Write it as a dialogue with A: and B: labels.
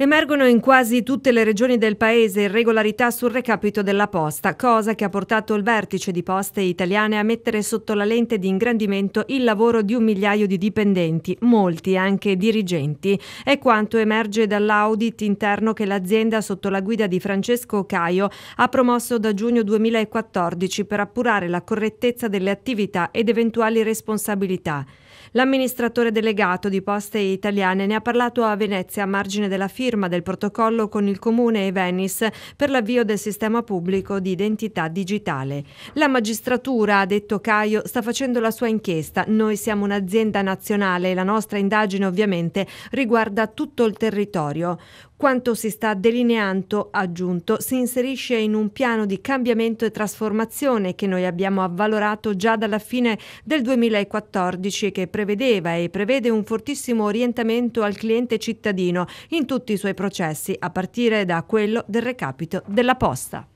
A: Emergono in quasi tutte le regioni del paese irregolarità sul recapito della posta, cosa che ha portato il vertice di poste italiane a mettere sotto la lente di ingrandimento il lavoro di un migliaio di dipendenti, molti anche dirigenti. È quanto emerge dall'audit interno che l'azienda sotto la guida di Francesco Caio ha promosso da giugno 2014 per appurare la correttezza delle attività ed eventuali responsabilità. L'amministratore delegato di Poste Italiane ne ha parlato a Venezia a margine della firma del protocollo con il Comune e Venice per l'avvio del sistema pubblico di identità digitale. La magistratura, ha detto Caio, sta facendo la sua inchiesta. Noi siamo un'azienda nazionale e la nostra indagine ovviamente riguarda tutto il territorio. Quanto si sta delineando, aggiunto, si inserisce in un piano di cambiamento e trasformazione che noi abbiamo avvalorato già dalla fine del 2014 e che prevedeva e prevede un fortissimo orientamento al cliente cittadino in tutti i suoi processi, a partire da quello del recapito della posta.